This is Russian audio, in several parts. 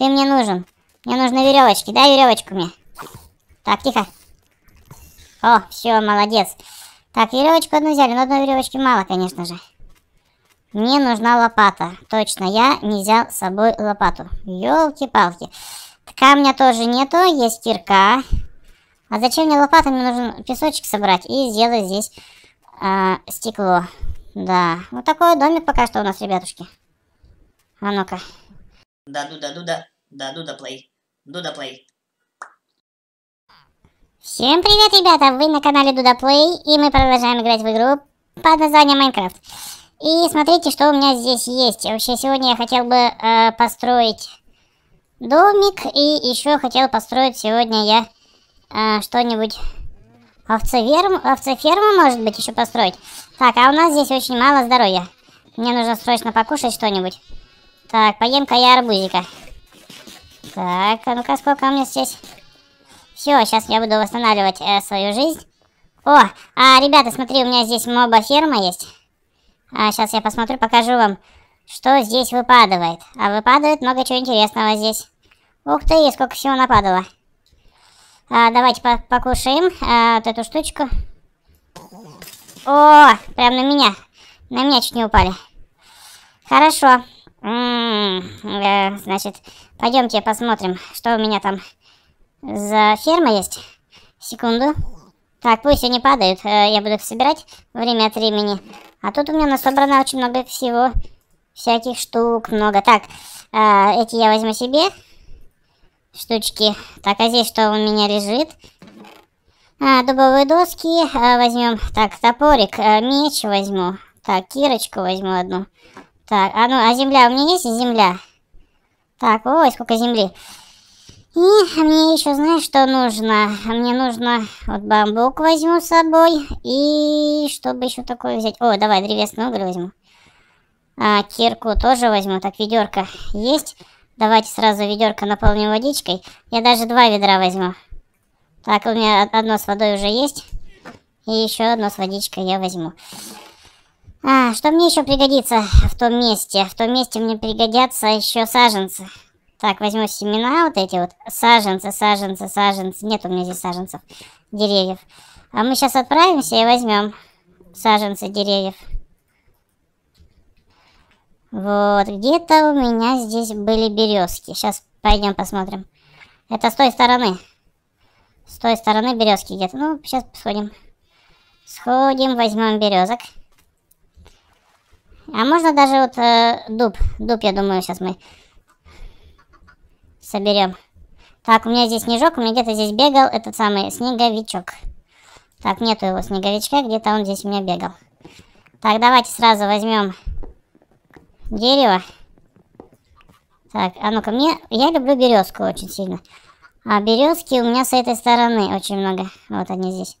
Ты мне нужен. Мне нужны веревочки. Дай веревочку мне. Так, тихо. О, все, молодец. Так, веревочку одну взяли, но одной веревочки мало, конечно же. Мне нужна лопата. Точно, я не взял с собой лопату. Елки-палки. Камня тоже нету, есть кирка. А зачем мне лопата? Мне нужен песочек собрать и сделать здесь э, стекло. Да, вот такой домик пока что у нас, ребятушки. А ну-ка. Да, да, да, да. Да, Дуда Дуда Дудаплей. Всем привет, ребята! Вы на канале Дуда Дудаплей, и мы продолжаем играть в игру под названием Майнкрафт. И смотрите, что у меня здесь есть. Вообще, сегодня я хотел бы э, построить домик, и еще хотел построить сегодня я э, что-нибудь... Овцеферму, овцеферму, может быть, еще построить. Так, а у нас здесь очень мало здоровья. Мне нужно срочно покушать что-нибудь. Так, поем-ка я арбузика. Так, а ну-ка, сколько у меня здесь? Все, сейчас я буду восстанавливать э, свою жизнь. О, а, ребята, смотри, у меня здесь моба-ферма есть. А, сейчас я посмотрю, покажу вам, что здесь выпадает. А выпадает много чего интересного здесь. Ух ты, сколько всего нападало. А, давайте по покушаем а, вот эту штучку. О, прям на меня. На меня чуть не упали. Хорошо. М -м, э, значит, пойдемте посмотрим, что у меня там за ферма есть. Секунду. Так, пусть они падают, э, я буду их собирать время от времени. А тут у меня собрано очень много всего, всяких штук много. Так, э, эти я возьму себе, штучки. Так, а здесь что у меня лежит? А, дубовые доски возьмем. Так, топорик, меч возьму. Так, кирочку возьму одну. Так, а ну, а земля у меня есть? Земля. Так, ой, сколько земли. И а мне еще, знаешь, что нужно? А мне нужно, вот бамбук возьму с собой. И чтобы еще такое взять? О, давай, древесный уголь возьму. А, кирку тоже возьму. Так, ведерко есть. Давайте сразу ведерко наполним водичкой. Я даже два ведра возьму. Так, у меня одно с водой уже есть. И еще одно с водичкой я возьму. А, что мне еще пригодится в том месте? В том месте мне пригодятся еще саженцы. Так, возьму семена вот эти вот. Саженцы, саженцы, саженцы. Нет у меня здесь саженцев, деревьев. А мы сейчас отправимся и возьмем саженцы деревьев. Вот, где-то у меня здесь были березки. Сейчас пойдем посмотрим. Это с той стороны. С той стороны березки где-то. Ну, сейчас сходим. Сходим, возьмем березок. А можно даже вот э, дуб. Дуб, я думаю, сейчас мы соберем. Так, у меня здесь снежок, у меня где-то здесь бегал этот самый снеговичок. Так, нету его снеговичка, где-то он здесь у меня бегал. Так, давайте сразу возьмем дерево. Так, а ну-ка, мне... Я люблю березку очень сильно. А березки у меня с этой стороны очень много. Вот они здесь.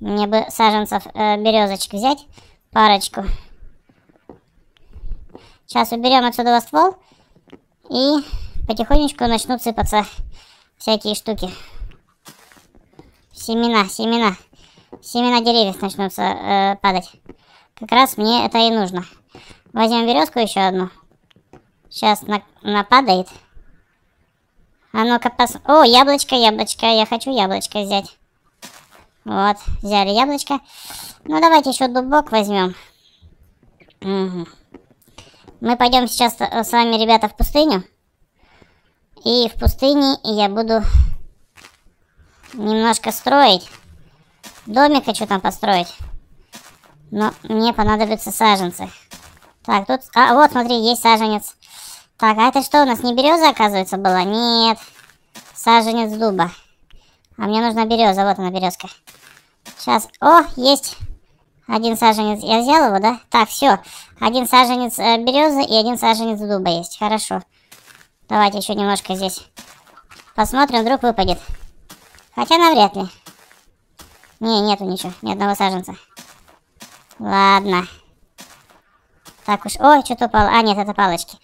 Мне бы саженцев э, березочек взять, парочку. Сейчас уберем отсюда ствол. И потихонечку начнут сыпаться всякие штуки. Семена, семена. Семена деревьев начнутся э, падать. Как раз мне это и нужно. Возьмем березку еще одну. Сейчас на, нападает. А ну-ка пос... О, яблочко, яблочко. Я хочу яблочко взять. Вот, взяли яблочко. Ну, давайте еще дубок возьмем. Угу. Мы пойдем сейчас э, с вами, ребята, в пустыню. И в пустыне я буду немножко строить. Домик хочу там построить. Но мне понадобятся саженцы. Так, тут... А, вот, смотри, есть саженец. Так, а это что у нас, не береза, оказывается, была? Нет. Саженец дуба. А мне нужна береза, вот она березка. Сейчас. О, есть. Один саженец, я взял его, да? Так, все. Один саженец э, березы и один саженец дуба есть. Хорошо. Давайте еще немножко здесь. Посмотрим, вдруг выпадет. Хотя навряд ли. Не, нету ничего. Ни одного саженца. Ладно. Так уж. о, что-то упало. А, нет, это палочки.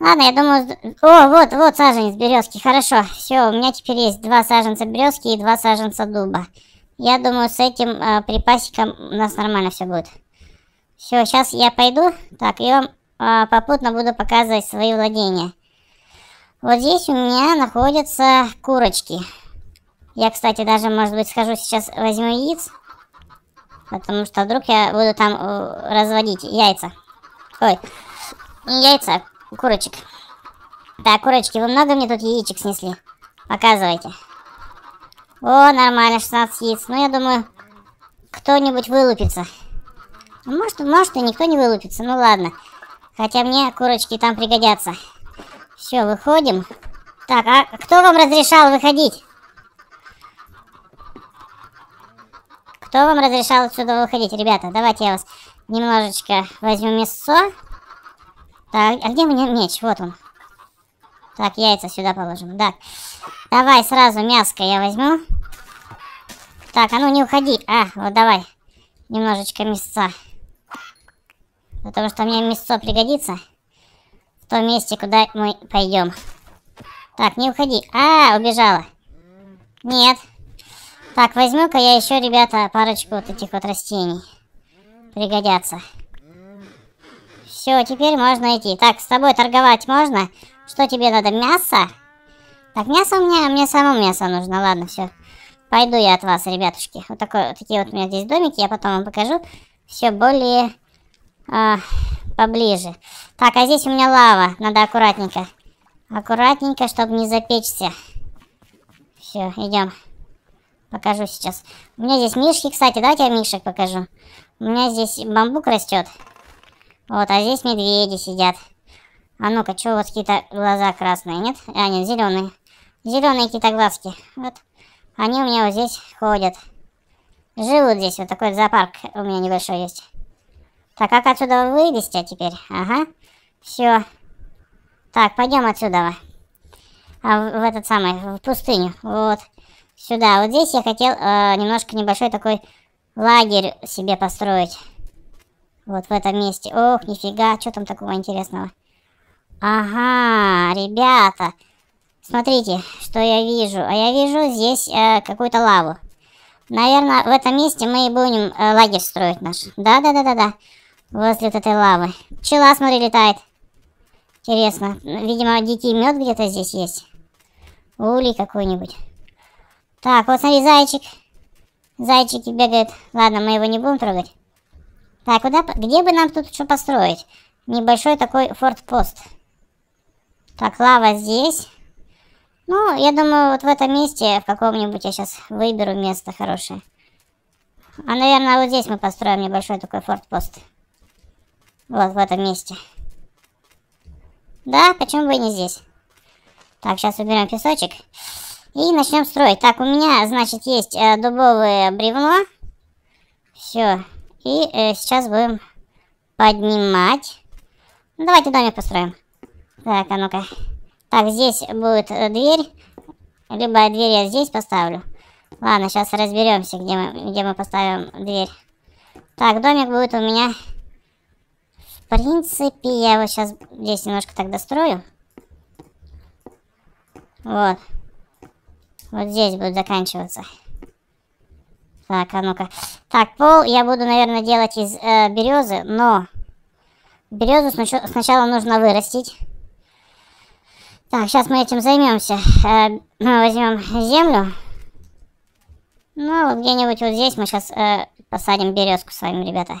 Ладно, я думаю... О, вот, вот саженец березки. Хорошо. Все, у меня теперь есть два саженца березки и два саженца дуба. Я думаю, с этим э, припасиком у нас нормально все будет. Все, сейчас я пойду. Так, и вам э, попутно буду показывать свои владения. Вот здесь у меня находятся курочки. Я, кстати, даже, может быть, схожу сейчас возьму яиц. Потому что вдруг я буду там э, разводить яйца. Ой, не яйца, а курочек. Так, курочки, вы много мне тут яичек снесли? Показывайте. О, нормально, 16 яиц. Ну, я думаю, кто-нибудь вылупится. Может, может и никто не вылупится. Ну, ладно. Хотя мне курочки там пригодятся. Все, выходим. Так, а кто вам разрешал выходить? Кто вам разрешал отсюда выходить, ребята? Давайте я вас немножечко возьму мясо. Так, а где мне меч? Вот он. Так, яйца сюда положим. Так, давай сразу мяско я возьму. Так, а ну не уходи. А, вот давай. Немножечко мясца. Потому что мне мясцо пригодится. В том месте, куда мы пойдем. Так, не уходи. А, убежала. Нет. Так, возьму-ка я еще, ребята, парочку вот этих вот растений. Пригодятся. Все, теперь можно идти. Так, с тобой торговать можно? Что тебе надо, мясо? Так, мясо у меня, мне само мясо нужно, ладно, все. Пойду я от вас, ребятушки. Вот, такой, вот такие вот у меня здесь домики, я потом вам покажу. Все более э, поближе. Так, а здесь у меня лава, надо аккуратненько. Аккуратненько, чтобы не запечься. Все, идем. Покажу сейчас. У меня здесь мишки, кстати, давайте я мишек покажу. У меня здесь бамбук растет. Вот, а здесь медведи сидят. А ну-ка, что у вас какие-то глаза красные, нет? А, нет, зеленые. Зеленые какие-то глазки. Вот. Они у меня вот здесь ходят. Живут здесь. Вот такой зоопарк у меня небольшой есть. Так, как отсюда вылезти а теперь? Ага. Все. Так, пойдем отсюда. А, в, в этот самый, в пустыню. Вот. Сюда. Вот здесь я хотел э, немножко небольшой такой лагерь себе построить. Вот в этом месте. Ох, нифига, что там такого интересного? Ага, ребята, смотрите, что я вижу. А я вижу здесь э, какую-то лаву. Наверное, в этом месте мы и будем э, лагерь строить наш. Да-да-да-да-да. Возле вот этой лавы. Пчела, смотри, летает. Интересно. Видимо, дикий мед где-то здесь есть. Улей какой-нибудь. Так, вот смотри, зайчик. Зайчики бегают. Ладно, мы его не будем трогать. Так, куда, где бы нам тут что построить? Небольшой такой форт-пост. Так, лава здесь. Ну, я думаю, вот в этом месте, в каком-нибудь, я сейчас выберу место хорошее. А, наверное, вот здесь мы построим небольшой такой фортпост. Вот в этом месте. Да, почему бы и не здесь. Так, сейчас уберем песочек. И начнем строить. Так, у меня, значит, есть э, дубовое бревно. Все. И э, сейчас будем поднимать. Ну, давайте домик построим. Так, а ну-ка. Так, здесь будет э, дверь. Любая дверь я здесь поставлю. Ладно, сейчас разберемся, где мы, где мы поставим дверь. Так, домик будет у меня... В принципе, я его сейчас здесь немножко так дострою. Вот. Вот здесь будет заканчиваться. Так, а ну-ка. Так, пол я буду, наверное, делать из э, березы, но березу сначала нужно вырастить. Так, сейчас мы этим займемся. Э, возьмем землю. Ну, а где-нибудь вот здесь мы сейчас э, посадим березку с вами, ребята.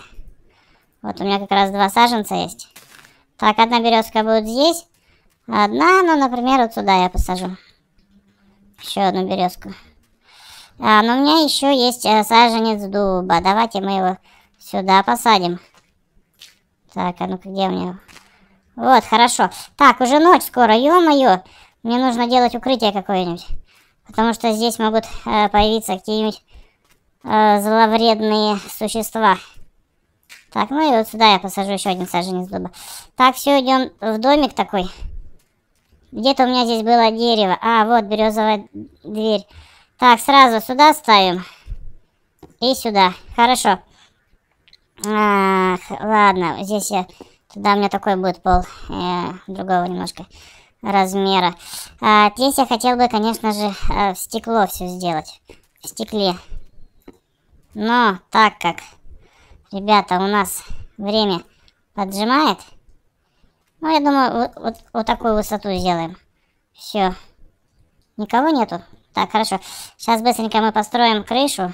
Вот у меня как раз два саженца есть. Так, одна березка будет здесь. Одна, ну, например, вот сюда я посажу. Еще одну березку. А, но ну, у меня еще есть э, саженец дуба. Давайте мы его сюда посадим. Так, а ну-ка, где у меня вот, хорошо. Так, уже ночь скоро, ё-моё. Мне нужно делать укрытие какое-нибудь. Потому что здесь могут э, появиться какие-нибудь э, зловредные существа. Так, ну и вот сюда я посажу еще один саженец дуба. Так, все, идем в домик такой. Где-то у меня здесь было дерево. А, вот березовая дверь. Так, сразу сюда ставим. И сюда. Хорошо. А, ладно, здесь я да, у меня такой будет пол, э, другого немножко размера. А, здесь я хотел бы, конечно же, э, в стекло все сделать. В стекле. Но так как, ребята, у нас время поджимает, ну, я думаю, вот, вот, вот такую высоту сделаем. Все. Никого нету? Так, хорошо. Сейчас быстренько мы построим крышу.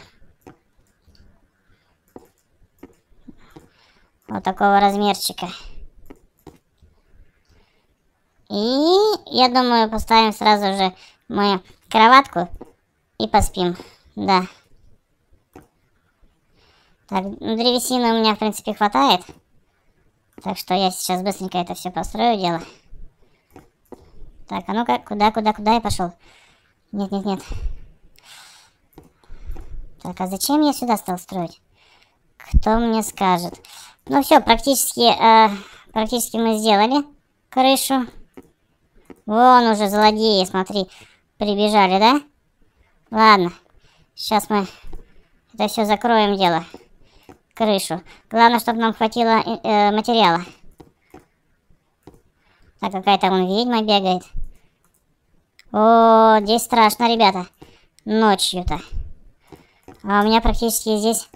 Вот такого размерчика. И я думаю, поставим сразу же мы кроватку и поспим. Да. Так, ну, древесины у меня, в принципе, хватает. Так что я сейчас быстренько это все построю дело. Так, а ну-ка, куда, куда, куда я пошел? Нет, нет, нет. Так, а зачем я сюда стал строить? Кто мне скажет? Ну все, практически, э, практически мы сделали крышу. Вон уже злодеи, смотри, прибежали, да? Ладно, сейчас мы это все закроем дело. Крышу. Главное, чтобы нам хватило э, э, материала. Так какая-то вон ведьма бегает. О, здесь страшно, ребята. Ночью-то. А у меня практически здесь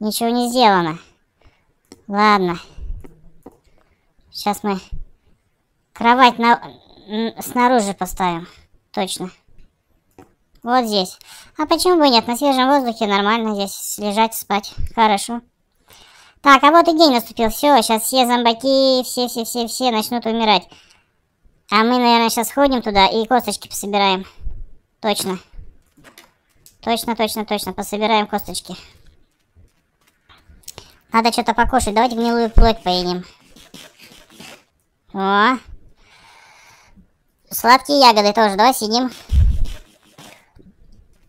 ничего не сделано. Ладно. Сейчас мы... Кровать на снаружи поставим. Точно. Вот здесь. А почему бы нет? На свежем воздухе нормально здесь лежать, спать. Хорошо. Так, а вот и день наступил. Все, сейчас все зомбаки, все-все-все-все начнут умирать. А мы, наверное, сейчас ходим туда и косточки пособираем. Точно. Точно, точно, точно. Пособираем косточки. Надо что-то покушать. Давайте гнилую плоть поедим. О, Сладкие ягоды тоже, давай сидим,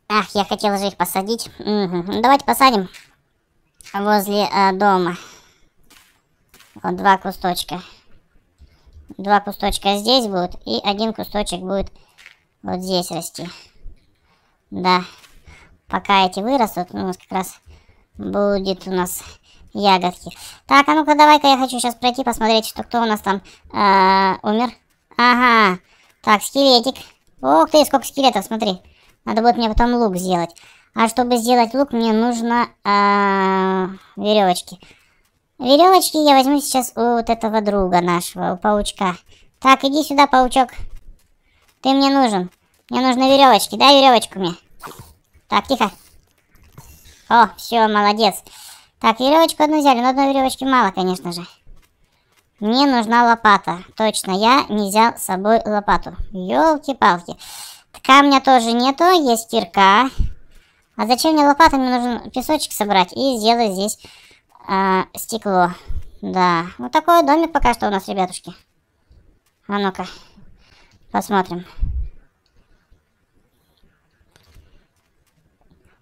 Ах, я хотела же их посадить. Угу. Давайте посадим возле э, дома. Вот два кусточка. Два кусточка здесь будут, и один кусточек будет вот здесь расти. Да, пока эти вырастут, у нас как раз будет у нас ягодки. Так, а ну-ка давай-ка я хочу сейчас пройти посмотреть, что кто у нас там э, умер. Ага, так, скелетик. Ох ты, сколько скелетов, смотри. Надо будет мне потом лук сделать. А чтобы сделать лук, мне нужно э -э, веревочки. Веревочки я возьму сейчас у вот этого друга нашего, у паучка. Так, иди сюда, паучок. Ты мне нужен. Мне нужны веревочки. Дай веревочку мне. Так, тихо. О, все, молодец. Так, веревочку одну взяли, но одной веревочки мало, конечно же. Мне нужна лопата. Точно, я не взял с собой лопату. Ёлки-палки. Камня тоже нету, есть кирка. А зачем мне лопата? Мне нужен песочек собрать и сделать здесь э, стекло. Да, вот такой домик пока что у нас, ребятушки. А ну-ка, посмотрим.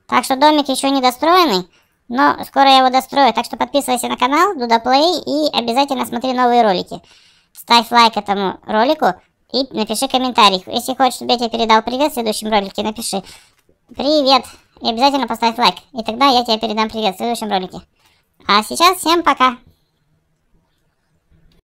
Так что домик еще не достроенный. Но скоро я его дострою, так что подписывайся на канал Дудаплей и обязательно смотри новые ролики. Ставь лайк этому ролику и напиши комментарий. Если хочешь, чтобы я тебе передал привет в следующем ролике, напиши «Привет» и обязательно поставь лайк. И тогда я тебе передам привет в следующем ролике. А сейчас всем пока!